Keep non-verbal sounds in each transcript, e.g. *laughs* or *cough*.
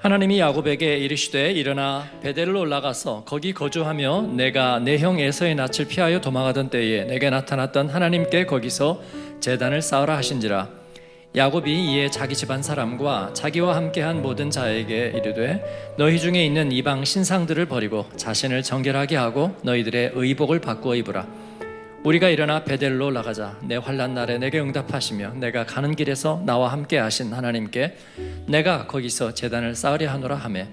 하나님이 야곱에게 이르시되 일어나 베델로 올라가서 거기 거주하며 내가 내형 에서의 낯을 피하여 도망하던 때에 내게 나타났던 하나님께 거기서 재단을 쌓으라 하신지라 야곱이 이에 자기 집안 사람과 자기와 함께한 모든 자에게 이르되 너희 중에 있는 이방 신상들을 버리고 자신을 정결하게 하고 너희들의 의복을 바꾸어 입으라 우리가 일어나 베델로 나가자 내 환란 날에 내게 응답하시며 내가 가는 길에서 나와 함께 하신 하나님께 내가 거기서 재단을 쌓으려 하노라 하며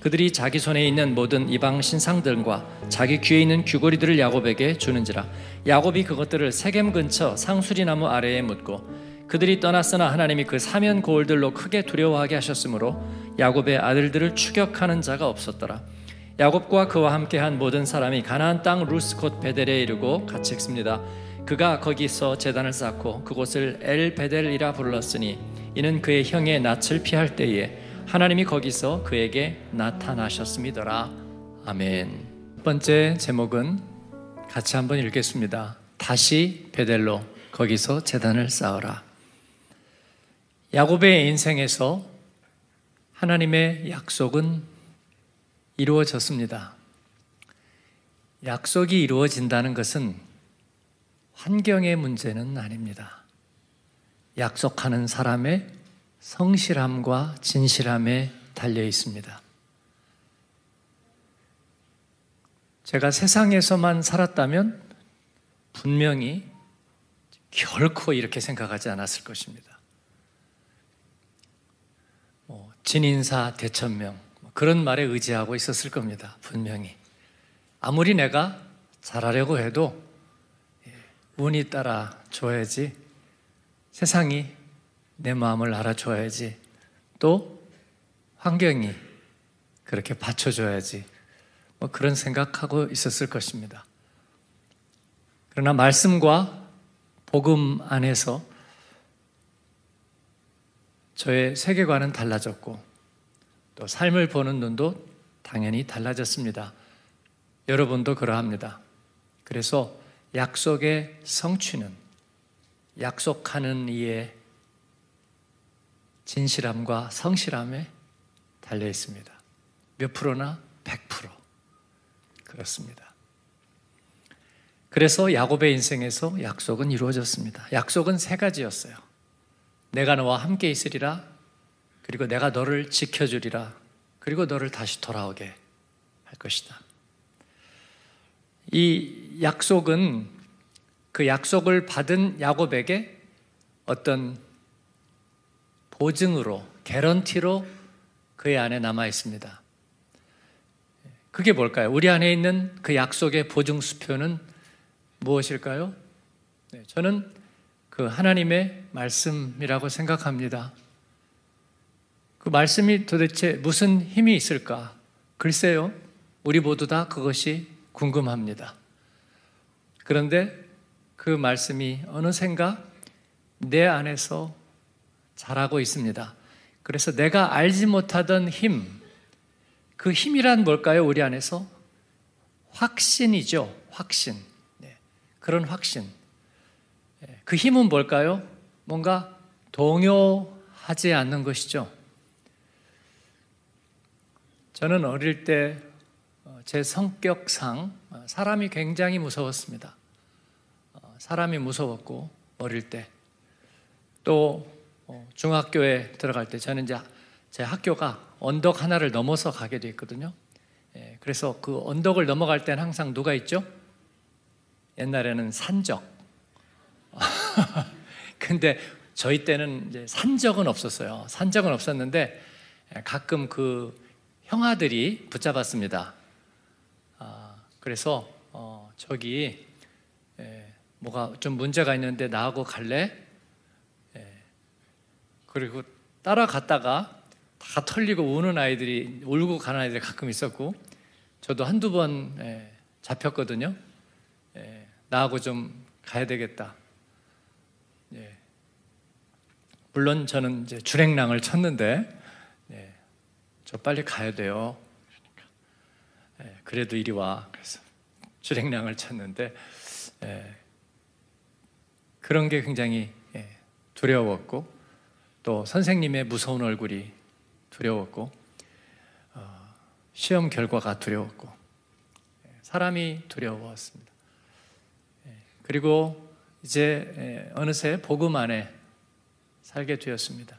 그들이 자기 손에 있는 모든 이방 신상들과 자기 귀에 있는 귀걸이들을 야곱에게 주는지라 야곱이 그것들을 세겜 근처 상수리 나무 아래에 묻고 그들이 떠났으나 하나님이 그 사면 고을들로 크게 두려워하게 하셨으므로 야곱의 아들들을 추격하는 자가 없었더라 야곱과 그와 함께한 모든 사람이 가나안 땅 루스콧 베델에 이르고 같이 읽습니다. 그가 거기서 제단을 쌓고 그곳을 엘 베델이라 불렀으니 이는 그의 형의 낯을 피할 때에 하나님이 거기서 그에게 나타나셨음이더라. 아멘. 첫 번째 제목은 같이 한번 읽겠습니다. 다시 베델로 거기서 제단을 쌓으라. 야곱의 인생에서 하나님의 약속은 이루어졌습니다. 약속이 이루어진다는 것은 환경의 문제는 아닙니다. 약속하는 사람의 성실함과 진실함에 달려 있습니다. 제가 세상에서만 살았다면 분명히 결코 이렇게 생각하지 않았을 것입니다. 뭐 진인사 대천명, 그런 말에 의지하고 있었을 겁니다. 분명히. 아무리 내가 잘하려고 해도 예, 운이 따라 줘야지 세상이 내 마음을 알아줘야지 또 환경이 그렇게 받쳐줘야지 뭐 그런 생각하고 있었을 것입니다. 그러나 말씀과 복음 안에서 저의 세계관은 달라졌고 또 삶을 보는 눈도 당연히 달라졌습니다. 여러분도 그러합니다. 그래서 약속의 성취는 약속하는 이의 진실함과 성실함에 달려 있습니다. 몇 프로나 100% 그렇습니다. 그래서 야곱의 인생에서 약속은 이루어졌습니다. 약속은 세 가지였어요. 내가 너와 함께 있으리라 그리고 내가 너를 지켜주리라. 그리고 너를 다시 돌아오게 할 것이다. 이 약속은 그 약속을 받은 야곱에게 어떤 보증으로, 개런티로 그의 안에 남아 있습니다. 그게 뭘까요? 우리 안에 있는 그 약속의 보증 수표는 무엇일까요? 네, 저는 그 하나님의 말씀이라고 생각합니다. 그 말씀이 도대체 무슨 힘이 있을까? 글쎄요, 우리 모두 다 그것이 궁금합니다. 그런데 그 말씀이 어느샌가 내 안에서 자라고 있습니다. 그래서 내가 알지 못하던 힘, 그 힘이란 뭘까요? 우리 안에서 확신이죠. 확신. 네. 그런 확신. 네. 그 힘은 뭘까요? 뭔가 동요하지 않는 것이죠. 저는 어릴 때제 어, 성격상 어, 사람이 굉장히 무서웠습니다. 어, 사람이 무서웠고 어릴 때 또 중학교에 들어갈 때 저는 이제 제 학교가 언덕 하나를 넘어서 가게 됐거든요. 예, 그래서 그 언덕을 넘어갈 때는 항상 누가 있죠? 옛날에는 산적. *laughs* 근데 저희 때는 이제 산적은 없었어요. 산적은 없었는데 예, 가끔 그 형아들이 붙잡았습니다. 아, 그래서 어, 저기 에, 예, 뭐가 좀 문제가 있는데 나하고 갈래? 에, 예. 그리고 따라갔다가 다 털리고 우는 아이들이 울고 가는 아이들이 가끔 있었고 저도 한두 번 에, 예, 잡혔거든요. 에, 나하고 좀 가야 되겠다. 예. 물론 저는 이제 주랭랑을 쳤는데 저 빨리 가야 돼요. 그러니까. 예, 그래도 이리 와. 그래서 주행량을 찾는데 예, 그런 게 굉장히 예, 두려웠고 또 선생님의 무서운 얼굴이 두려웠고 어, 시험 결과가 두려웠고 예, 사람이 두려웠습니다. 예, 그리고 이제 예, 어느새 복음 안에 살게 되었습니다.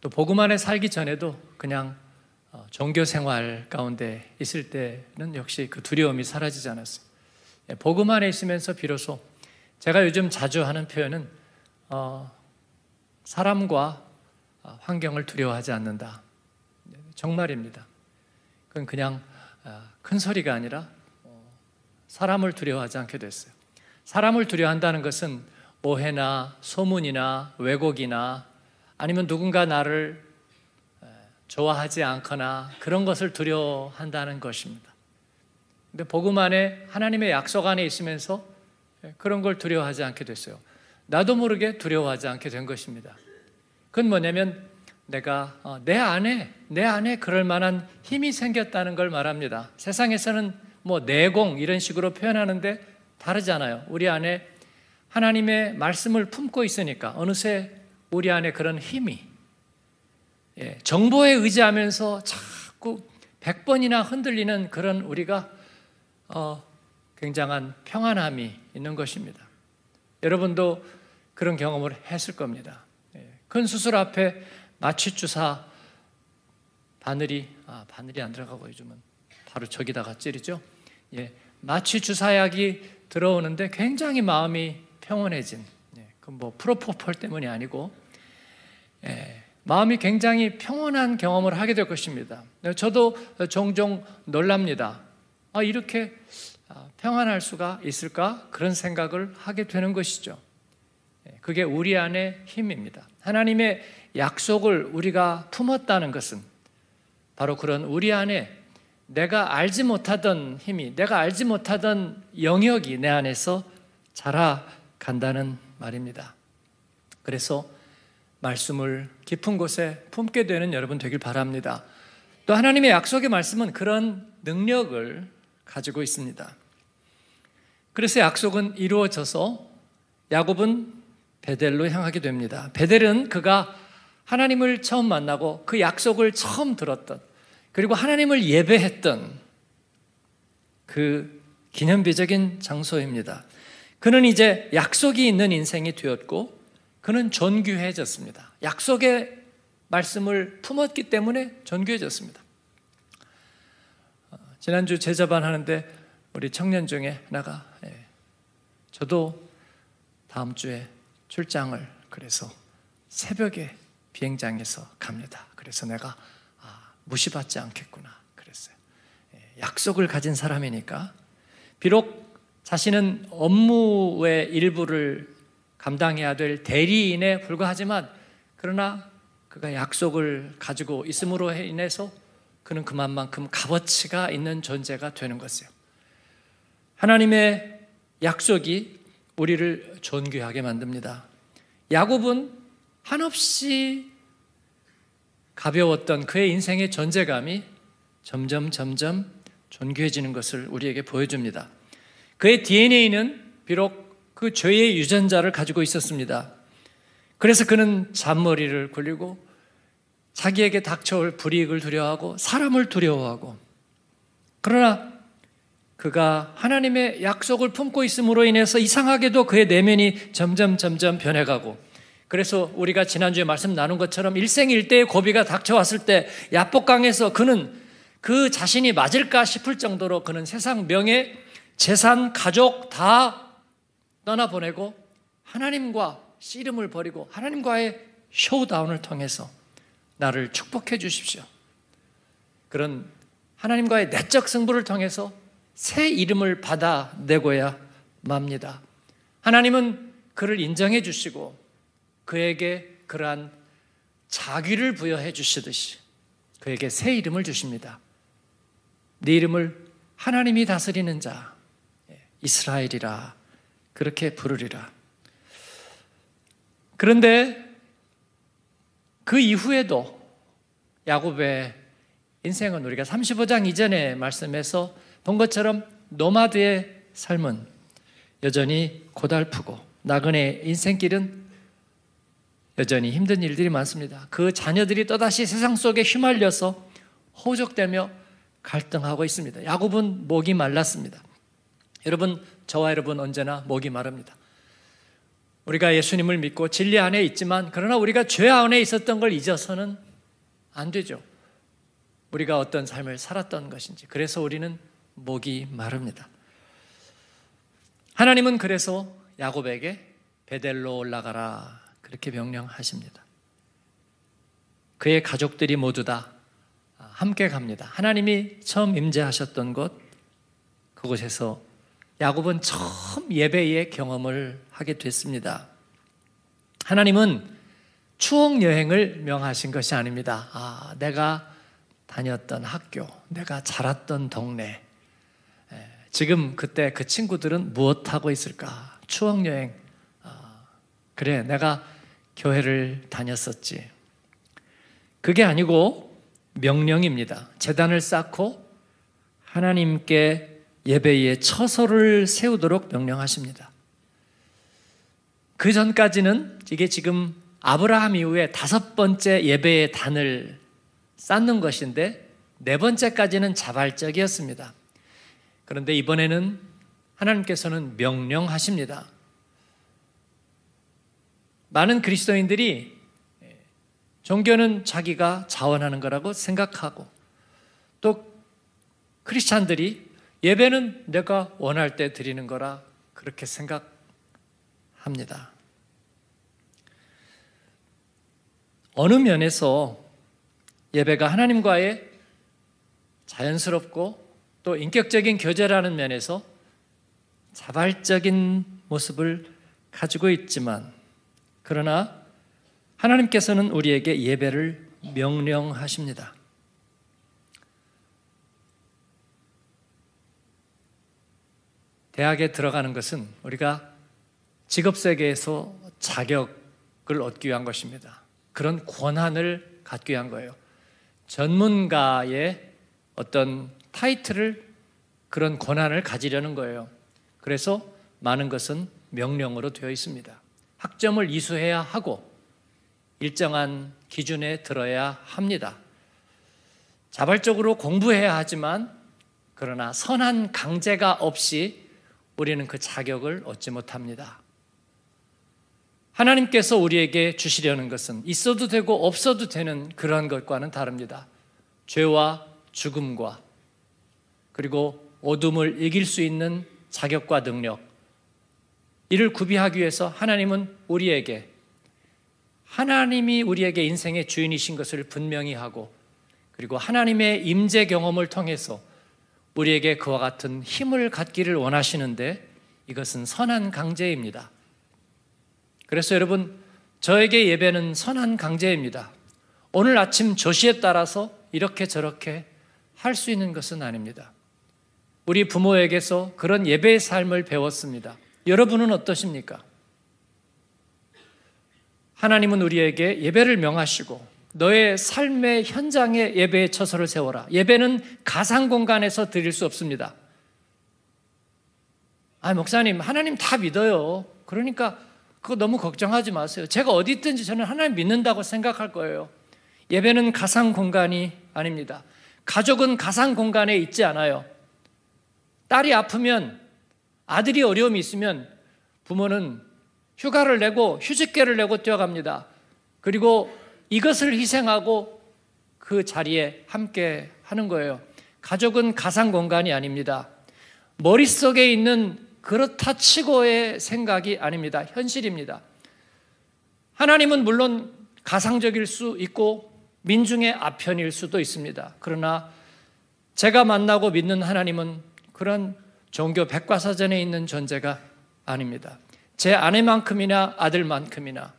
또 복음 안에 살기 전에도 그냥 어, 종교 생활 가운데 있을 때는 역시 그 두려움이 사라지지 않았어요. 예, 복음 안에 있으면서 비로소 제가 요즘 자주 하는 표현은 어, 사람과 어, 환경을 두려워하지 않는다. 예, 정말입니다. 그건 그냥 어, 큰 소리가 아니라 사람을 두려워하지 않게 됐어요. 사람을 두려워한다는 것은 오해나 소문이나 왜곡이나 아니면 누군가 나를 좋아하지 않거나 그런 것을 두려워한다는 것입니다. 근데 복음 안에 하나님의 약속 안에 있으면서 그런 걸 두려워하지 않게 됐어요. 나도 모르게 두려워하지 않게 된 것입니다. 그건 뭐냐면 내가 어, 내 안에 내 안에 그럴 만한 힘이 생겼다는 걸 말합니다. 세상에서는 뭐 내공 이런 식으로 표현하는데 다르잖아요. 우리 안에 하나님의 말씀을 품고 있으니까 어느새 우리 안에 그런 힘이 예, 정보에 의지하면서 자꾸 100번이나 흔들리는 그런 우리가 어, 굉장한 평안함이 있는 것입니다. 여러분도 그런 경험을 했을 겁니다. 예, 큰 수술 앞에 마취주사 바늘이 아, 바늘이 안 들어가고 요즘은 바로 저기다가 찌르죠. 예, 마취주사약이 들어오는데 굉장히 마음이 평온해진. 예, 그뭐 프로포폴 때문이 아니고 예, 마음이 굉장히 평온한 경험을 하게 될 것입니다. 네, 저도 종종 놀랍니다. 아, 이렇게 아, 평안할 수가 있을까? 그런 생각을 하게 되는 것이죠. 네, 그게 우리 안의 힘입니다. 하나님의 약속을 우리가 품었다는 것은 바로 그런 우리 안에 내가 알지 못하던 힘이, 내가 알지 못하던 영역이 내 안에서 자라간다는 말입니다. 그래서 말씀을 깊은 곳에 품게 되는 여러분 되길 바랍니다. 또 하나님의 약속의 말씀은 그런 능력을 가지고 있습니다. 그래서 약속은 이루어져서 야곱은 베델로 향하게 됩니다. 베델은 그가 하나님을 처음 만나고 그 약속을 처음 들었던 그리고 하나님을 예배했던 그 기념비적인 장소입니다. 그는 이제 약속이 있는 인생이 되었고 그는 전교해졌습니다. 약속의 말씀을 품었기 때문에 전교해졌습니다. 지난주 제자반 하는데 우리 청년 중에 하나가 예, 저도 다음 주에 출장을 그래서 새벽에 비행장에서 갑니다. 그래서 내가 아, 무시받지 않겠구나 그랬어요. 예, 약속을 가진 사람이니까 비록 자신은 업무의 일부를 감당해야 될 대리인에 불과하지만 그러나 그가 약속을 가지고 있음으로 인해서 그는 그만큼 값어치가 있는 존재가 되는 것이요. 하나님의 약속이 우리를 존귀하게 만듭니다. 야곱은 한없이 가벼웠던 그의 인생의 존재감이 점점 점점 존귀해지는 것을 우리에게 보여줍니다. 그의 DNA는 비록 그 죄의 유전자를 가지고 있었습니다. 그래서 그는 잔머리를 굴리고 자기에게 닥쳐올 불이익을 두려워하고 사람을 두려워하고 그러나 그가 하나님의 약속을 품고 있음으로 인해서 이상하게도 그의 내면이 점점 점점 변해가고 그래서 우리가 지난주에 말씀 나눈 것처럼 일생일대의 고비가 닥쳐왔을 때 야복강에서 그는 그 자신이 맞을까 싶을 정도로 그는 세상 명예, 재산, 가족 다 떠나보내고 하나님과 씨름을 버리고 하나님과의 쇼다운을 통해서 나를 축복해 주십시오. 그런 하나님과의 내적 승부를 통해서 새 이름을 받아내고야 맙니다. 하나님은 그를 인정해 주시고 그에게 그러한 자귀를 부여해 주시듯이 그에게 새 이름을 주십니다. 네 이름을 하나님이 다스리는 자 예, 이스라엘이라 그렇게 부르리라. 그런데 그 이후에도 야곱의 인생은 우리가 35장 이전에 말씀에서 본 것처럼 노마드의 삶은 여전히 고달프고 나그네 인생길은 여전히 힘든 일들이 많습니다. 그 자녀들이 또다시 세상 속에 휘말려서 호적되며 갈등하고 있습니다. 야곱은 목이 말랐습니다. 여러분 저와 여러분 언제나 목이 마릅니다. 우리가 예수님을 믿고 진리 안에 있지만 그러나 우리가 죄 안에 있었던 걸 잊어서는 안 되죠. 우리가 어떤 삶을 살았던 것인지. 그래서 우리는 목이 마릅니다. 하나님은 그래서 야곱에게 베델로 올라가라 그렇게 명령하십니다. 그의 가족들이 모두 다 함께 갑니다. 하나님이 처음 임재하셨던 곳 그곳에서 야곱은 처음 예배의 경험을 하게 됐습니다. 하나님은 추억 여행을 명하신 것이 아닙니다. 아, 내가 다녔던 학교, 내가 자랐던 동네. 지금 그때 그 친구들은 무엇하고 있을까? 추억 여행. 아, 그래, 내가 교회를 다녔었지. 그게 아니고 명령입니다. 재단을 쌓고 하나님께 예배의 처소를 세우도록 명령하십니다. 그 전까지는 이게 지금 아브라함 이후에 다섯 번째 예배의 단을 쌓는 것인데 네 번째까지는 자발적이었습니다. 그런데 이번에는 하나님께서는 명령하십니다. 많은 그리스도인들이 종교는 자기가 자원하는 거라고 생각하고 또 크리스찬들이 예배는 내가 원할 때 드리는 거라 그렇게 생각합니다. 어느 면에서 예배가 하나님과의 자연스럽고 또 인격적인 교제라는 면에서 자발적인 모습을 가지고 있지만 그러나 하나님께서는 우리에게 예배를 명령하십니다. 대학에 들어가는 것은 우리가 직업 세계에서 자격을 얻기 위한 것입니다. 그런 권한을 갖기 위한 거예요. 전문가의 어떤 타이틀을 그런 권한을 가지려는 거예요. 그래서 많은 것은 명령으로 되어 있습니다. 학점을 이수해야 하고 일정한 기준에 들어야 합니다. 자발적으로 공부해야 하지만 그러나 선한 강제가 없이 우리는 그 자격을 얻지 못합니다. 하나님께서 우리에게 주시려는 것은 있어도 되고 없어도 되는 그러 것과는 다릅니다. 죄와 죽음과 그리고 어둠을 이길 수 있는 자격과 능력. 이를 구비하기 위해서 하나님은 우리에게 하나님이 우리에게 인생의 주인이신 것을 분명히 하고 그리고 하나님의 임재 경험을 통해서 우리에게 그와 같은 힘을 갖기를 원하시는데 이것은 선한 강제입니다. 그래서 여러분, 저에게 예배는 선한 강제입니다. 오늘 아침 조시에 따라서 이렇게 저렇게 할 수 있는 것은 아닙니다. 우리 부모에게서 그런 예배의 삶을 배웠습니다. 여러분은 어떠십니까? 하나님은 우리에게 예배를 명하시고 너의 삶의 현장에 예배의 처소를 세워라. 예배는 가상 공간에서 드릴 수 없습니다. 아, 목사님, 하나님 다 믿어요. 그러니까 그거 너무 걱정하지 마세요. 제가 어디 있든지 저는 하나님 믿는다고 생각할 거예요. 예배는 가상 공간이 아닙니다. 가족은 가상 공간에 있지 않아요. 딸이 아프면 아들이 어려움이 있으면 부모는 휴가를 내고 휴직계를 내고 뛰어갑니다. 그리고 이것을 희생하고 그 자리에 함께 하는 거예요. 가족은 가상 공간이 아닙니다. 머릿속에 있는 그렇다 치고의 생각이 아닙니다. 현실입니다. 하나님은 물론 가상적일 수 있고 민중의 아편일 수도 있습니다. 그러나 제가 만나고 믿는 하나님은 그런 종교 백과사전에 있는 존재가 아닙니다. 제 아내만큼이나 아들만큼이나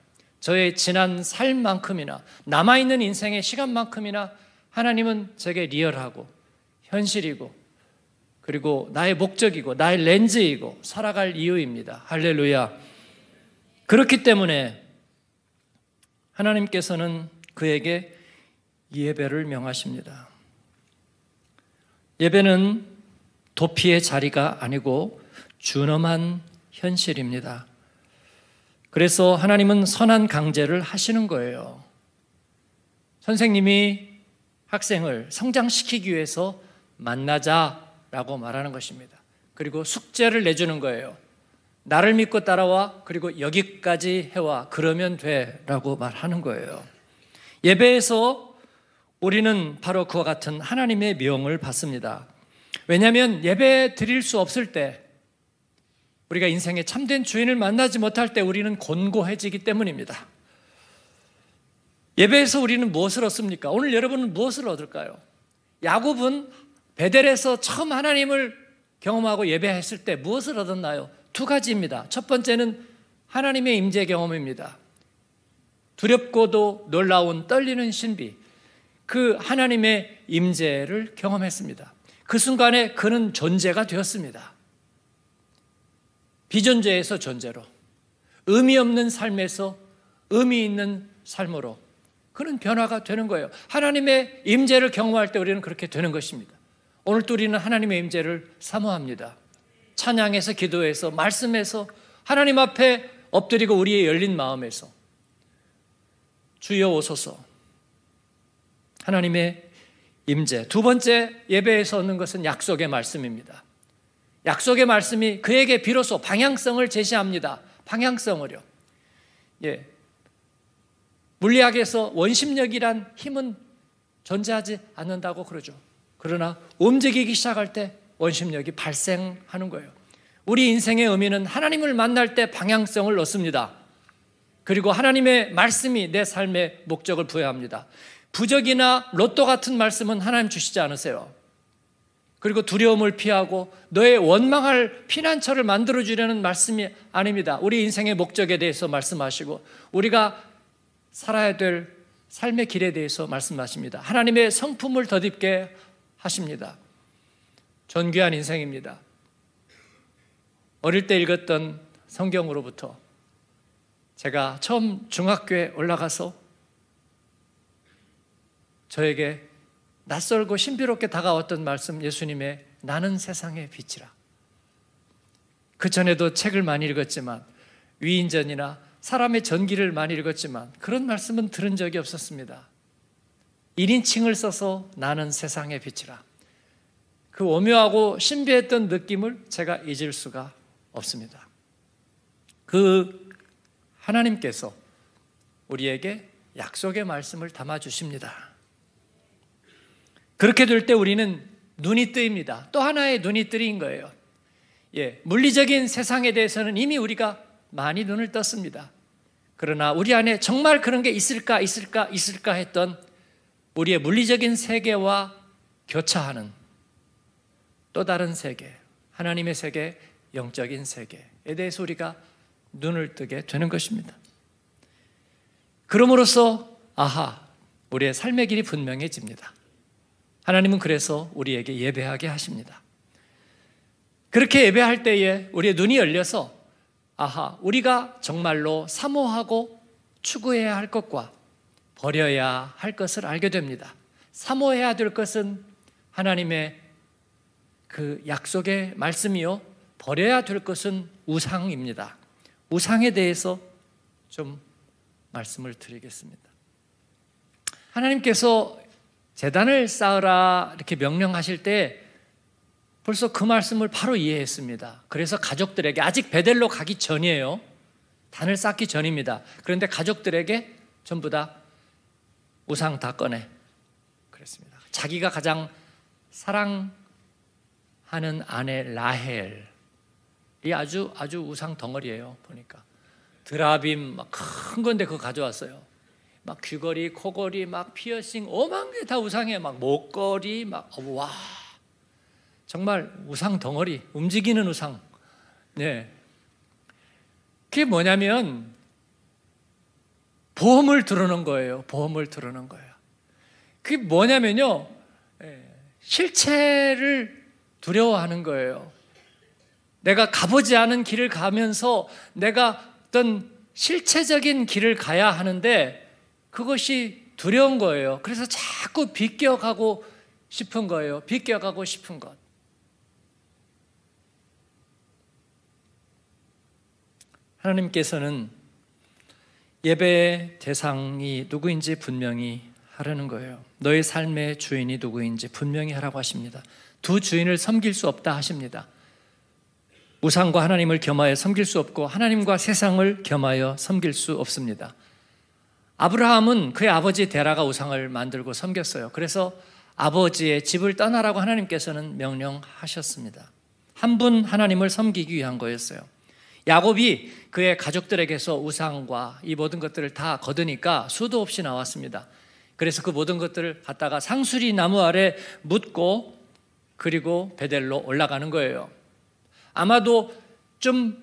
저의 지난 삶만큼이나 남아있는 인생의 시간만큼이나 하나님은 제게 리얼하고 현실이고 그리고 나의 목적이고 나의 렌즈이고 살아갈 이유입니다. 할렐루야. 그렇기 때문에 하나님께서는 그에게 예배를 명하십니다. 예배는 도피의 자리가 아니고 준엄한 현실입니다. 그래서 하나님은 선한 강제를 하시는 거예요. 선생님이 학생을 성장시키기 위해서 만나자라고 말하는 것입니다. 그리고 숙제를 내주는 거예요. 나를 믿고 따라와 그리고 여기까지 해와 그러면 돼라고 말하는 거예요. 예배에서 우리는 바로 그와 같은 하나님의 명을 받습니다. 왜냐하면 예배 드릴 수 없을 때 우리가 인생의 참된 주인을 만나지 못할 때 우리는 곤고해지기 때문입니다. 예배에서 우리는 무엇을 얻습니까? 오늘 여러분은 무엇을 얻을까요? 야곱은 베델에서 처음 하나님을 경험하고 예배했을 때 무엇을 얻었나요? 두 가지입니다. 첫 번째는 하나님의 임재 경험입니다. 두렵고도 놀라운 떨리는 신비. 그 하나님의 임재를 경험했습니다. 그 순간에 그는 존재가 되었습니다. 비존재에서 존재로, 의미 없는 삶에서 의미 있는 삶으로 그런 변화가 되는 거예요. 하나님의 임재를 경험할 때 우리는 그렇게 되는 것입니다. 오늘 우리는 하나님의 임재를 사모합니다. 찬양에서 기도에서 말씀에서 하나님 앞에 엎드리고 우리의 열린 마음에서 주여 오소서. 하나님의 임재. 두 번째 예배에서 얻는 것은 약속의 말씀입니다. 약속의 말씀이 그에게 비로소 방향성을 제시합니다. 방향성을요. 예. 물리학에서 원심력이란 힘은 존재하지 않는다고 그러죠. 그러나 움직이기 시작할 때 원심력이 발생하는 거예요. 우리 인생의 의미는 하나님을 만날 때 방향성을 얻습니다. 그리고 하나님의 말씀이 내 삶의 목적을 부여합니다. 부적이나 로또 같은 말씀은 하나님 주시지 않으세요. 그리고 두려움을 피하고 너의 원망할 피난처를 만들어 주려는 말씀이 아닙니다. 우리 인생의 목적에 대해서 말씀하시고 우리가 살아야 될 삶의 길에 대해서 말씀하십니다. 하나님의 성품을 덧입게 하십니다. 존귀한 인생입니다. 어릴 때 읽었던 성경으로부터 제가 처음 중학교에 올라가서 저에게 낯설고 신비롭게 다가왔던 말씀 예수님의 나는 세상의 빛이라. 그 전에도 책을 많이 읽었지만 위인전이나 사람의 전기를 많이 읽었지만 그런 말씀은 들은 적이 없었습니다. 1인칭을 써서 나는 세상의 빛이라. 그 오묘하고 신비했던 느낌을 제가 잊을 수가 없습니다. 그 하나님께서 우리에게 약속의 말씀을 담아 주십니다. 그렇게 될 때 우리는 눈이 뜨입니다. 또 하나의 눈이 뜨인 거예요. 예, 물리적인 세상에 대해서는 이미 우리가 많이 눈을 떴습니다. 그러나 우리 안에 정말 그런 게 있을까, 있을까, 있을까 했던 우리의 물리적인 세계와 교차하는 또 다른 세계, 하나님의 세계, 영적인 세계에 대해서 우리가 눈을 뜨게 되는 것입니다. 그러므로써, 아하, 우리의 삶의 길이 분명해집니다. 하나님은 그래서 우리에게 예배하게 하십니다. 그렇게 예배할 때에 우리의 눈이 열려서 아하, 우리가 정말로 사모하고 추구해야 할 것과 버려야 할 것을 알게 됩니다. 사모해야 될 것은 하나님의 그 약속의 말씀이요. 버려야 될 것은 우상입니다. 우상에 대해서 좀 말씀을 드리겠습니다. 하나님께서 재단을 쌓으라 이렇게 명령하실 때 벌써 그 말씀을 바로 이해했습니다. 그래서 가족들에게 아직 베델로 가기 전이에요. 단을 쌓기 전입니다. 그런데 가족들에게 전부 다 우상 다 꺼내 그랬습니다. 자기가 가장 사랑하는 아내 라헬이 아주 아주 우상 덩어리예요. 보니까 드라빔 막큰 건데 그거 가져왔어요. 막 귀걸이, 코걸이, 막 피어싱, 오만 개다 우상이에요. 막 목걸이, 막, 와. 정말 우상 덩어리, 움직이는 우상. 네. 그게 뭐냐면, 보험을 들어놓은 거예요. 보험을 들어놓은 거예요. 그게 뭐냐면요. 예, 실체를 두려워하는 거예요. 내가 가보지 않은 길을 가면서 내가 어떤 실체적인 길을 가야 하는데 그것이 두려운 거예요. 그래서 자꾸 비껴가고 싶은 거예요. 비껴가고 싶은 것. 하나님께서는 예배의 대상이 누구인지 분명히 하라는 거예요. 너의 삶의 주인이 누구인지 분명히 하라고 하십니다. 두 주인을 섬길 수 없다 하십니다. 우상과 하나님을 겸하여 섬길 수 없고 하나님과 세상을 겸하여 섬길 수 없습니다. 아브라함은 그의 아버지 데라가 우상을 만들고 섬겼어요. 그래서 아버지의 집을 떠나라고 하나님께서는 명령하셨습니다. 한 분 하나님을 섬기기 위한 거였어요. 야곱이 그의 가족들에게서 우상과 이 모든 것들을 다 거두니까 수도 없이 나왔습니다. 그래서 그 모든 것들을 갖다가 상수리 나무 아래 묻고 그리고 베델로 올라가는 거예요. 아마도 좀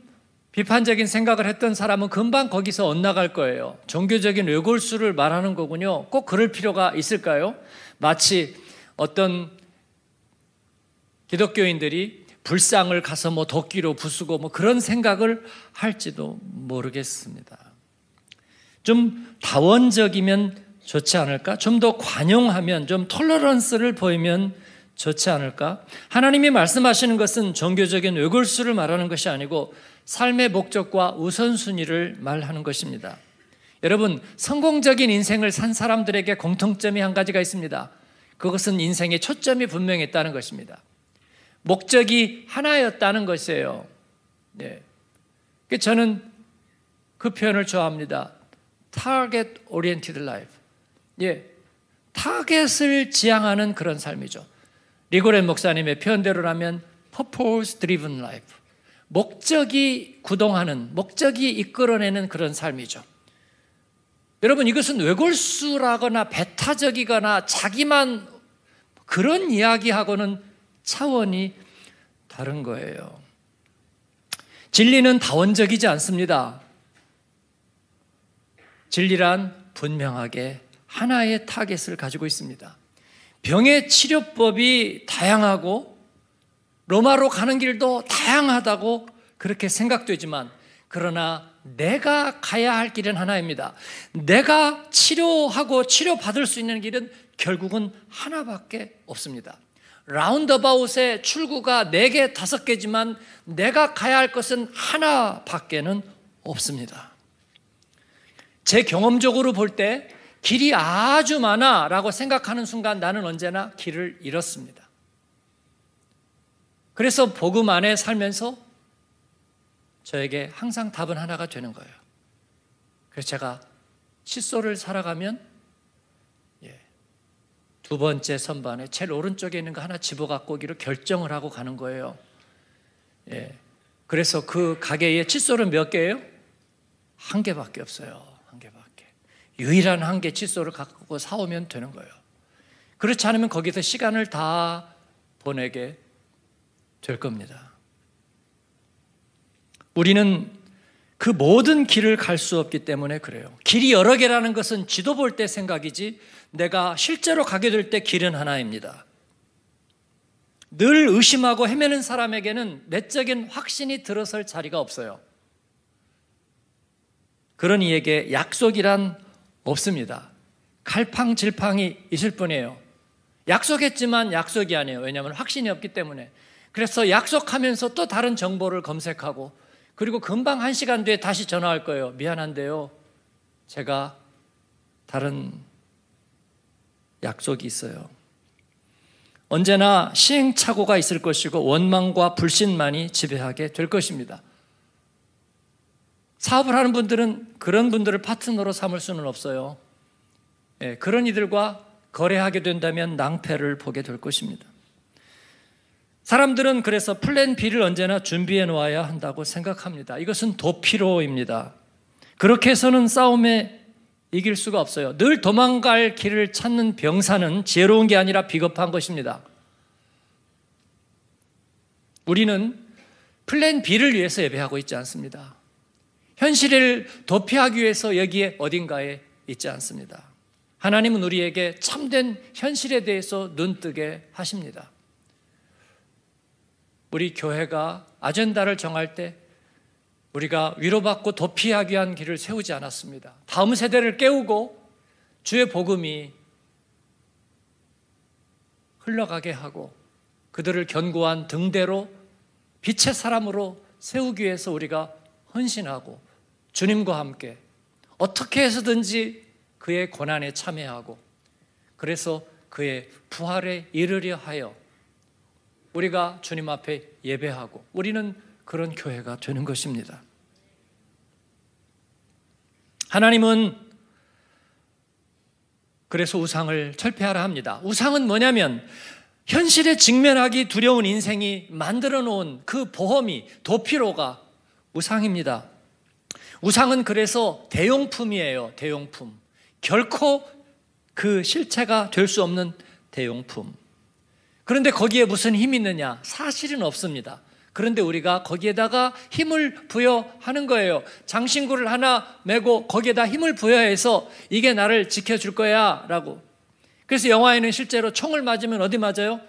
비판적인 생각을 했던 사람은 금방 거기서 엇나갈 거예요. 종교적인 외골수를 말하는 거군요. 꼭 그럴 필요가 있을까요? 마치 어떤 기독교인들이 불상을 가서 뭐 도끼로 부수고 뭐 그런 생각을 할지도 모르겠습니다. 좀 다원적이면 좋지 않을까? 좀 더 관용하면 좀 톨러런스를 보이면 좋지 않을까? 하나님이 말씀하시는 것은 종교적인 외골수를 말하는 것이 아니고 삶의 목적과 우선순위를 말하는 것입니다. 여러분, 성공적인 인생을 산 사람들에게 공통점이 한 가지가 있습니다. 그것은 인생의 초점이 분명했다는 것입니다. 목적이 하나였다는 것이에요. 네. 그러니까 저는 그 표현을 좋아합니다. Target oriented life. 예. 타겟을 지향하는 그런 삶이죠. 리고렌 목사님의 표현대로라면 purpose driven life. 목적이 구동하는, 목적이 이끌어내는 그런 삶이죠. 여러분, 이것은 외골수라거나 배타적이거나 자기만 그런 이야기하고는 차원이 다른 거예요. 진리는 다원적이지 않습니다. 진리란 분명하게 하나의 타겟을 가지고 있습니다. 병의 치료법이 다양하고 로마로 가는 길도 다양하다고 그렇게 생각되지만 그러나 내가 가야 할 길은 하나입니다. 내가 치료하고 치료받을 수 있는 길은 결국은 하나밖에 없습니다. 라운드바웃의 출구가 4개, 5개지만 내가 가야 할 것은 하나밖에는 없습니다. 제 경험적으로 볼 때 길이 아주 많아라고 생각하는 순간 나는 언제나 길을 잃었습니다. 그래서 복음 안에 살면서 저에게 항상 답은 하나가 되는 거예요. 그래서 제가 칫솔을 살아가면 예, 두 번째 선반에 제일 오른쪽에 있는 거 하나 집어갖고 오기로 결정을 하고 가는 거예요. 예. 그래서 그 가게에 칫솔은 몇 개예요? 한 개밖에 없어요. 한 개밖에. 유일한 한 개 칫솔을 갖고 사오면 되는 거예요. 그렇지 않으면 거기서 시간을 다 보내게 될 겁니다. 우리는 그 모든 길을 갈 수 없기 때문에 그래요. 길이 여러 개라는 것은 지도 볼 때 생각이지 내가 실제로 가게 될 때 길은 하나입니다. 늘 의심하고 헤매는 사람에게는 내적인 확신이 들어설 자리가 없어요. 그런 이에게 약속이란 없습니다. 갈팡질팡이 있을 뿐이에요. 약속했지만 약속이 아니에요. 왜냐하면 확신이 없기 때문에. 그래서 약속하면서 또 다른 정보를 검색하고 그리고 금방 한 시간 뒤에 다시 전화할 거예요. 미안한데요. 제가 다른 약속이 있어요. 언제나 시행착오가 있을 것이고 원망과 불신만이 지배하게 될 것입니다. 사업을 하는 분들은 그런 분들을 파트너로 삼을 수는 없어요. 예, 그런 이들과 거래하게 된다면 낭패를 보게 될 것입니다. 사람들은 그래서 플랜 B를 언제나 준비해 놓아야 한다고 생각합니다. 이것은 도피로입니다. 그렇게 해서는 싸움에 이길 수가 없어요. 늘 도망갈 길을 찾는 병사는 지혜로운 게 아니라 비겁한 것입니다. 우리는 플랜 B를 위해서 예배하고 있지 않습니다. 현실을 도피하기 위해서 여기에 어딘가에 있지 않습니다. 하나님은 우리에게 참된 현실에 대해서 눈뜨게 하십니다. 우리 교회가 아젠다를 정할 때 우리가 위로받고 도피하기 위한 길을 세우지 않았습니다. 다음 세대를 깨우고 주의 복음이 흘러가게 하고 그들을 견고한 등대로 빛의 사람으로 세우기 위해서 우리가 헌신하고 주님과 함께 어떻게 해서든지 그의 고난에 참여하고 그래서 그의 부활에 이르려 하여 우리가 주님 앞에 예배하고 우리는 그런 교회가 되는 것입니다. 하나님은 그래서 우상을 철폐하라 합니다. 우상은 뭐냐면 현실에 직면하기 두려운 인생이 만들어 놓은 그 보험이 도피로가 우상입니다. 우상은 그래서 대용품이에요. 대용품. 결코 그 실체가 될 수 없는 대용품. 그런데 거기에 무슨 힘이 있느냐? 사실은 없습니다. 그런데 우리가 거기에다가 힘을 부여하는 거예요. 장신구를 하나 메고 거기에다 힘을 부여해서 이게 나를 지켜줄 거야 라고. 그래서 영화에는 실제로 총을 맞으면 어디 맞아요?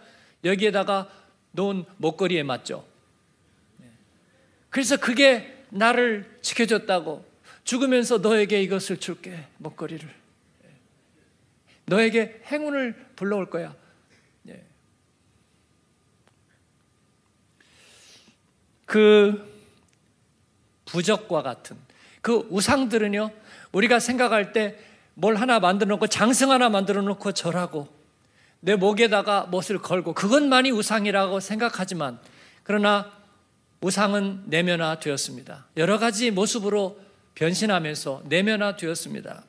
여기에다가 놓은 목걸이에 맞죠. 네. 그래서 그게 나를 지켜줬다고. 죽으면서 너에게 이것을 줄게, 목걸이를. 네. 너에게 행운을 불러올 거야. 그 부적과 같은 그 우상들은요, 우리가 생각할 때 뭘 하나 만들어 놓고 장승 하나 만들어 놓고 절하고 내 목에다가 못을 걸고 그것만이 우상이라고 생각하지만 그러나 우상은 내면화 되었습니다. 여러 가지 모습으로 변신하면서 내면화 되었습니다.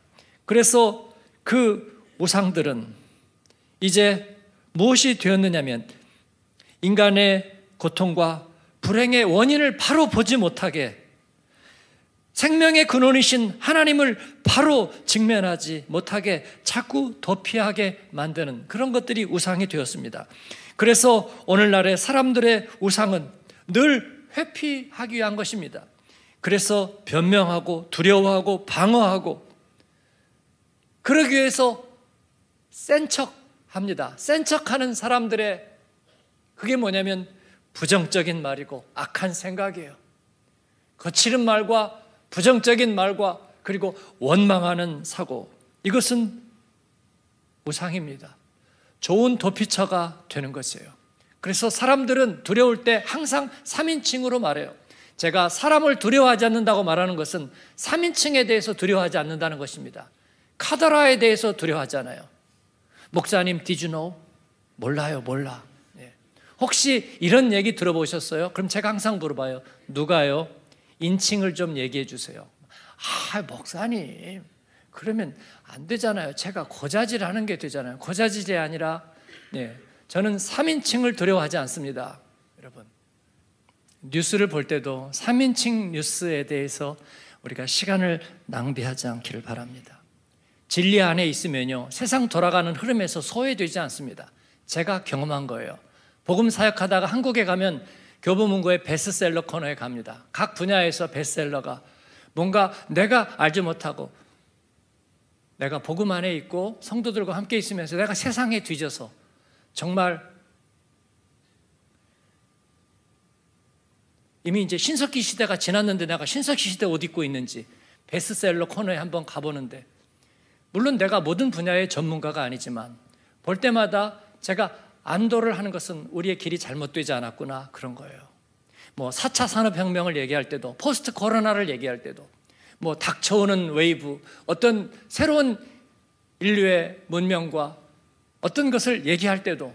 그래서 그 우상들은 이제 무엇이 되었느냐면 인간의 고통과 불행의 원인을 바로 보지 못하게 생명의 근원이신 하나님을 바로 직면하지 못하게 자꾸 도피하게 만드는 그런 것들이 우상이 되었습니다. 그래서 오늘날의 사람들의 우상은 늘 회피하기 위한 것입니다. 그래서 변명하고 두려워하고 방어하고 그러기 위해서 센척 합니다. 센 척하는 사람들의 그게 뭐냐면 부정적인 말이고 악한 생각이에요. 거칠은 말과 부정적인 말과 그리고 원망하는 사고. 이것은 우상입니다. 좋은 도피처가 되는 것이에요. 그래서 사람들은 두려울 때 항상 3인칭으로 말해요. 제가 사람을 두려워하지 않는다고 말하는 것은 3인칭에 대해서 두려워하지 않는다는 것입니다. 카더라에 대해서 두려워하잖아요. 목사님, 디즈노? You know? 몰라요, 몰라. 혹시 이런 얘기 들어보셨어요? 그럼 제가 항상 물어봐요. 누가요? 인칭을 좀 얘기해 주세요. 아, 목사님. 그러면 안 되잖아요. 제가 고자질 하는 게 되잖아요. 고자질이 아니라, 네. 저는 3인칭을 두려워하지 않습니다. 여러분. 뉴스를 볼 때도 3인칭 뉴스에 대해서 우리가 시간을 낭비하지 않기를 바랍니다. 진리 안에 있으면요. 세상 돌아가는 흐름에서 소외되지 않습니다. 제가 경험한 거예요. 복음 사역하다가 한국에 가면 교보문고의 베스트셀러 코너에 갑니다. 각 분야에서 베스트셀러가 뭔가 내가 알지 못하고 내가 복음 안에 있고 성도들과 함께 있으면서 내가 세상에 뒤져서 정말 이미 이제 신석기 시대가 지났는데 내가 신석기 시대 옷 입고 있는지 베스트셀러 코너에 한번 가보는데 물론 내가 모든 분야의 전문가가 아니지만 볼 때마다 제가 안도를 하는 것은 우리의 길이 잘못되지 않았구나 그런 거예요. 뭐 4차 산업혁명을 얘기할 때도 포스트 코로나를 얘기할 때도 뭐 닥쳐오는 웨이브 어떤 새로운 인류의 문명과 어떤 것을 얘기할 때도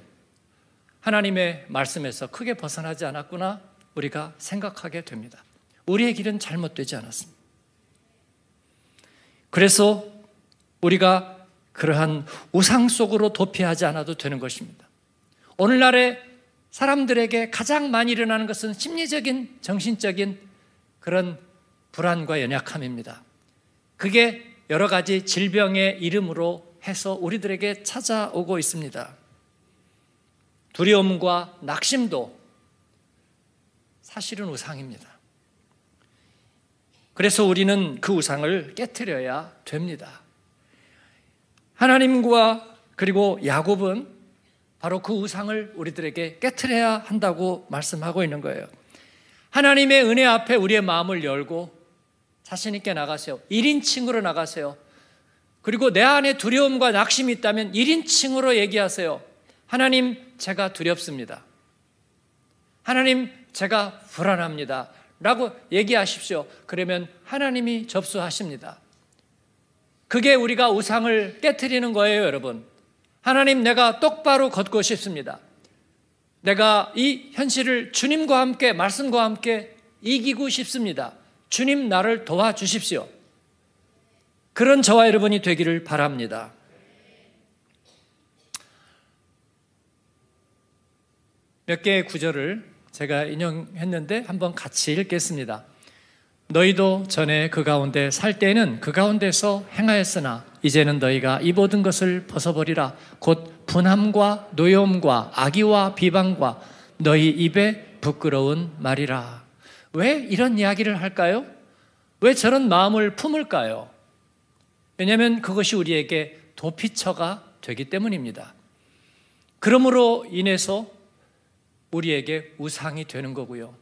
하나님의 말씀에서 크게 벗어나지 않았구나 우리가 생각하게 됩니다. 우리의 길은 잘못되지 않았습니다. 그래서 우리가 그러한 우상 속으로 도피하지 않아도 되는 것입니다. 오늘날의 사람들에게 가장 많이 일어나는 것은 심리적인, 정신적인 그런 불안과 연약함입니다. 그게 여러 가지 질병의 이름으로 해서 우리들에게 찾아오고 있습니다. 두려움과 낙심도 사실은 우상입니다. 그래서 우리는 그 우상을 깨뜨려야 됩니다. 하나님과 그리고 야곱은 바로 그 우상을 우리들에게 깨트려야 한다고 말씀하고 있는 거예요. 하나님의 은혜 앞에 우리의 마음을 열고 자신 있게 나가세요. 1인칭으로 나가세요. 그리고 내 안에 두려움과 낙심이 있다면 1인칭으로 얘기하세요. 하나님, 제가 두렵습니다. 하나님, 제가 불안합니다. 라고 얘기하십시오. 그러면 하나님이 접수하십니다. 그게 우리가 우상을 깨뜨리는 거예요, 여러분. 하나님 내가 똑바로 걷고 싶습니다. 내가 이 현실을 주님과 함께 말씀과 함께 이기고 싶습니다. 주님 나를 도와주십시오. 그런 저와 여러분이 되기를 바랍니다. 몇 개의 구절을 제가 인용했는데 한번 같이 읽겠습니다. 너희도 전에 그 가운데 살때는그 가운데서 행하였으나 이제는 너희가 이 모든 것을 벗어버리라. 곧 분함과 노염과 악의와 비방과 너희 입에 부끄러운 말이라. 왜 이런 이야기를 할까요? 왜 저런 마음을 품을까요? 왜냐하면 그것이 우리에게 도피처가 되기 때문입니다. 그러므로 인해서 우리에게 우상이 되는 거고요.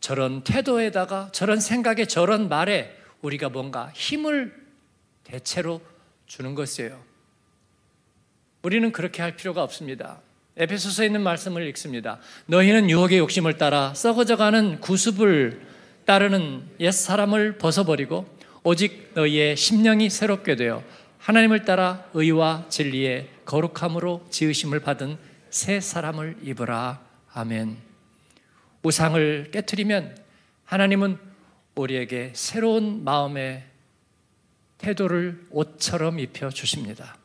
저런 태도에다가 저런 생각에 저런 말에 우리가 뭔가 힘을 대체로 주는 것이에요. 우리는 그렇게 할 필요가 없습니다. 에베소서에 있는 말씀을 읽습니다. 너희는 유혹의 욕심을 따라 썩어져가는 구습을 따르는 옛 사람을 벗어버리고 오직 너희의 심령이 새롭게 되어 하나님을 따라 의와 진리의 거룩함으로 지으심을 받은 새 사람을 입으라. 아멘. 우상을 깨뜨리면 하나님은 우리에게 새로운 마음의 태도를 옷처럼 입혀 주십니다.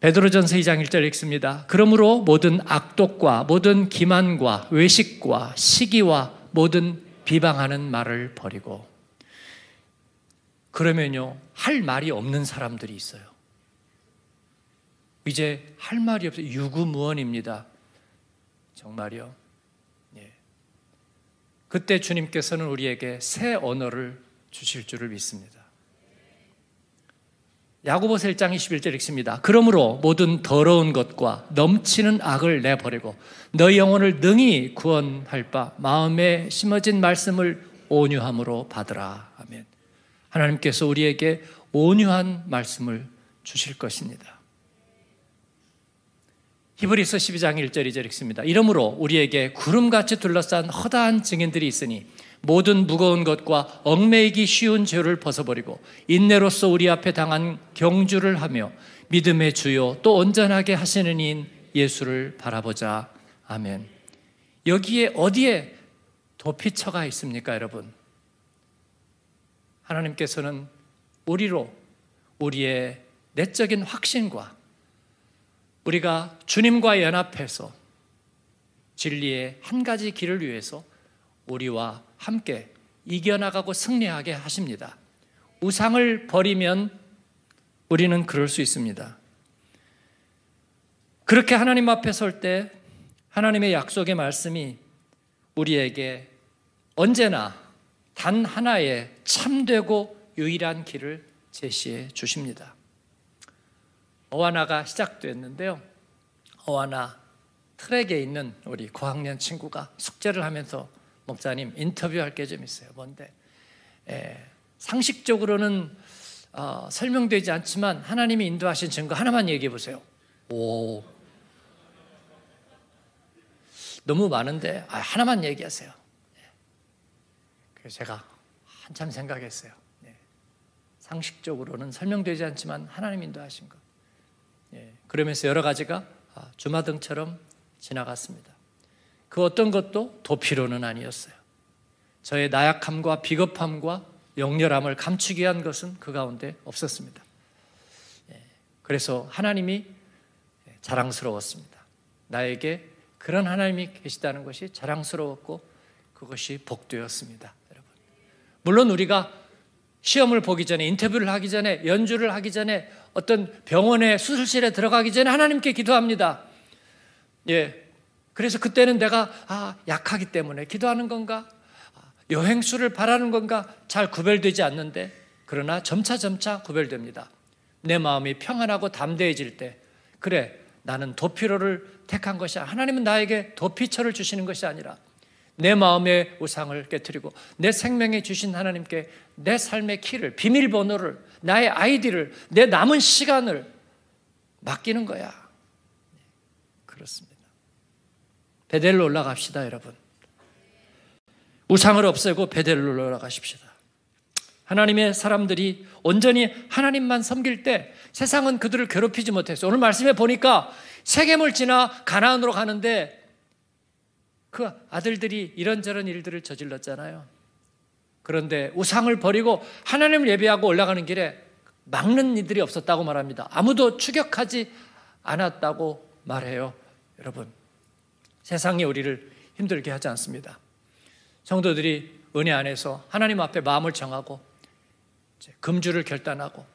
베드로전서 2장 1절 읽습니다. 그러므로 모든 악독과 모든 기만과 외식과 시기와 모든 비방하는 말을 버리고 그러면요 할 말이 없는 사람들이 있어요. 이제 할 말이 없어 유구무원입니다. 정말요. 예. 그때 주님께서는 우리에게 새 언어를 주실 줄을 믿습니다. 야고보서 1장 21절 읽습니다. 그러므로 모든 더러운 것과 넘치는 악을 내버리고 너희 영혼을 능히 구원할 바 마음에 심어진 말씀을 온유함으로 받으라. 아멘. 하나님께서 우리에게 온유한 말씀을 주실 것입니다. 히브리서 12장 1절 2절 읽습니다. 이러므로 우리에게 구름같이 둘러싼 허다한 증인들이 있으니 모든 무거운 것과 얽매이기 쉬운 죄를 벗어버리고 인내로서 우리 앞에 당한 경주를 하며 믿음의 주요 또 온전하게 하시는 인 예수를 바라보자. 아멘. 여기에 어디에 도피처가 있습니까, 여러분? 하나님께서는 우리로 우리의 내적인 확신과 우리가 주님과 연합해서 진리의 한 가지 길을 위해서 우리와 함께 이겨나가고 승리하게 하십니다. 우상을 버리면 우리는 그럴 수 있습니다. 그렇게 하나님 앞에 설 때 하나님의 약속의 말씀이 우리에게 언제나 단 하나의 참되고 유일한 길을 제시해 주십니다. 어와나가 시작됐는데요. 어와나 트랙에 있는 우리 고학년 친구가 숙제를 하면서 목사님 인터뷰할 게 좀 있어요. 뭔데? 에, 예, 상식적으로는 어, 설명되지 않지만 하나님이 인도하신 증거 하나만 얘기해 보세요. 오, 너무 많은데 아, 하나만 얘기하세요. 예. 그래서 제가 한참 생각했어요. 예. 상식적으로는 설명되지 않지만 하나님 인도하신 것. 예. 그러면서 여러 가지가 아, 주마등처럼 지나갔습니다. 그 어떤 것도 도피로는 아니었어요. 저의 나약함과 비겁함과 영렬함을 감추기 위한 것은 그 가운데 없었습니다. 예, 그래서 하나님이 자랑스러웠습니다. 나에게 그런 하나님이 계시다는 것이 자랑스러웠고 그것이 복되었습니다. 여러분. 물론 우리가 시험을 보기 전에 인터뷰를 하기 전에 연주를 하기 전에 어떤 병원의 수술실에 들어가기 전에 하나님께 기도합니다. 예, 그래서 그때는 내가 아, 약하기 때문에 기도하는 건가? 아, 여행수를 바라는 건가? 잘 구별되지 않는데 그러나 점차 점차 구별됩니다. 내 마음이 평안하고 담대해질 때 그래 나는 도피로를 택한 것이 아니라 하나님은 나에게 도피처를 주시는 것이 아니라 내 마음의 우상을 깨뜨리고 내 생명에 주신 하나님께 내 삶의 키를 비밀번호를 나의 아이디를 내 남은 시간을 맡기는 거야. 베델로 올라갑시다, 여러분. 우상을 없애고 베델로 올라가십시다. 하나님의 사람들이 온전히 하나님만 섬길 때 세상은 그들을 괴롭히지 못했어요. 오늘 말씀에 보니까 세겜을 지나 가나안으로 가는데 그 아들들이 이런저런 일들을 저질렀잖아요. 그런데 우상을 버리고 하나님을 예배하고 올라가는 길에 막는 이들이 없었다고 말합니다. 아무도 추격하지 않았다고 말해요. 여러분, 세상이 우리를 힘들게 하지 않습니다. 성도들이 은혜 안에서 하나님 앞에 마음을 정하고 금주를 결단하고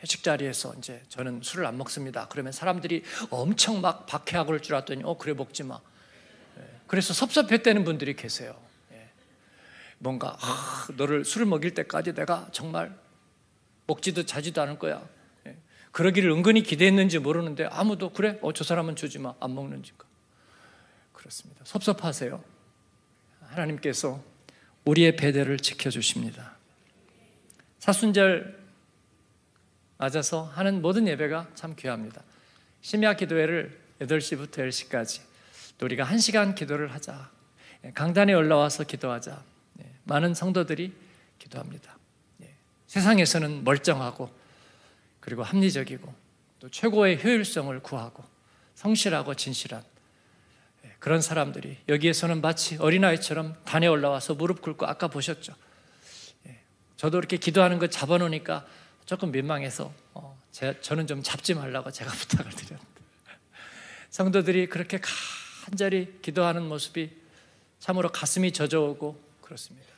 회식 자리에서 이제 저는 술을 안 먹습니다. 그러면 사람들이 엄청 막 박해하고 그줄알더니어 그래 먹지 마. 예, 그래서 섭섭했다는 분들이 계세요. 예, 뭔가 아, 너를 술을 먹일 때까지 내가 정말 먹지도 자지도 않을 거야. 예, 그러기를 은근히 기대했는지 모르는데 아무도 그래 어저 사람은 주지 마 안 먹는지가 그렇습니다. 섭섭하세요. 하나님께서 우리의 배대를 지켜주십니다. 사순절 맞아서 하는 모든 예배가 참 귀합니다. 심야 기도회를 8시부터 10시까지 또 우리가 1시간 기도를 하자. 예, 강단에 올라와서 기도하자. 예, 많은 성도들이 기도합니다. 예, 세상에서는 멀쩡하고 그리고 합리적이고 또 최고의 효율성을 구하고 성실하고 진실한 그런 사람들이 여기에서는 마치 어린아이처럼 단에 올라와서 무릎 꿇고 아까 보셨죠. 예. 저도 이렇게 기도하는 거 잡아놓으니까 조금 민망해서 어, 제, 저는 좀 잡지 말라고 제가 *laughs* 부탁을 드렸는데 성도들이 그렇게 간절히 기도하는 모습이 참으로 가슴이 젖어오고 그렇습니다.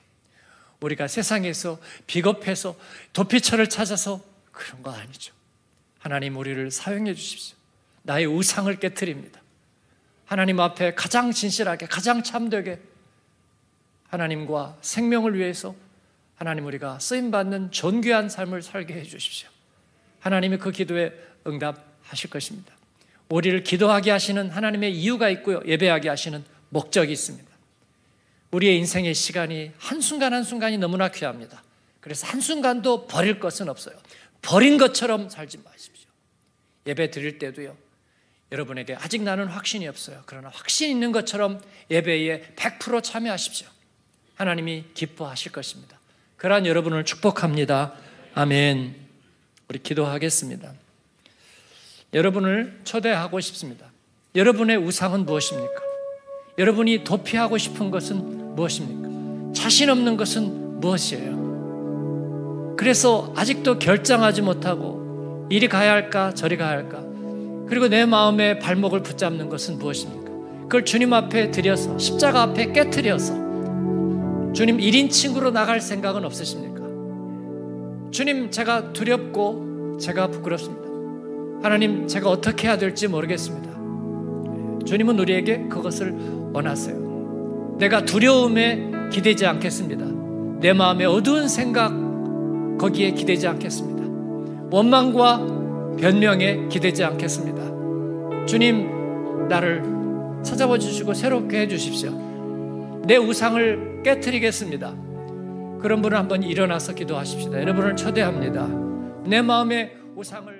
우리가 세상에서 비겁해서 도피처를 찾아서 그런 거 아니죠. 하나님 우리를 사용해 주십시오. 나의 우상을 깨뜨립니다. 하나님 앞에 가장 진실하게, 가장 참되게 하나님과 생명을 위해서 하나님 우리가 쓰임받는 존귀한 삶을 살게 해 주십시오. 하나님이 그 기도에 응답하실 것입니다. 우리를 기도하게 하시는 하나님의 이유가 있고요. 예배하게 하시는 목적이 있습니다. 우리의 인생의 시간이 한순간 한순간이 너무나 귀합니다. 그래서 한순간도 버릴 것은 없어요. 버린 것처럼 살지 마십시오. 예배 드릴 때도요. 여러분에게 아직 나는 확신이 없어요. 그러나 확신 있는 것처럼 예배에 100% 참여하십시오. 하나님이 기뻐하실 것입니다. 그러한 여러분을 축복합니다. 아멘. 우리 기도하겠습니다. 여러분을 초대하고 싶습니다. 여러분의 우상은 무엇입니까? 여러분이 도피하고 싶은 것은 무엇입니까? 자신 없는 것은 무엇이에요? 그래서 아직도 결정하지 못하고 이리 가야 할까 저리 가야 할까 그리고 내마음에 발목을 붙잡는 것은 무엇입니까? 그걸 주님 앞에 드려서 십자가 앞에 깨뜨려서 주님 1인 친구로 나갈 생각은 없으십니까? 주님 제가 두렵고 제가 부끄럽습니다. 하나님 제가 어떻게 해야 될지 모르겠습니다. 주님은 우리에게 그것을 원하세요. 내가 두려움에 기대지 않겠습니다. 내 마음의 어두운 생각 거기에 기대지 않겠습니다. 원망과 변명에 기대지 않겠습니다. 주님, 나를 찾아와 주시고 새롭게 해 주십시오. 내 우상을 깨뜨리겠습니다. 그런 분은 한번 일어나서 기도하십시다. 여러분을 초대합니다. 내 마음의 우상을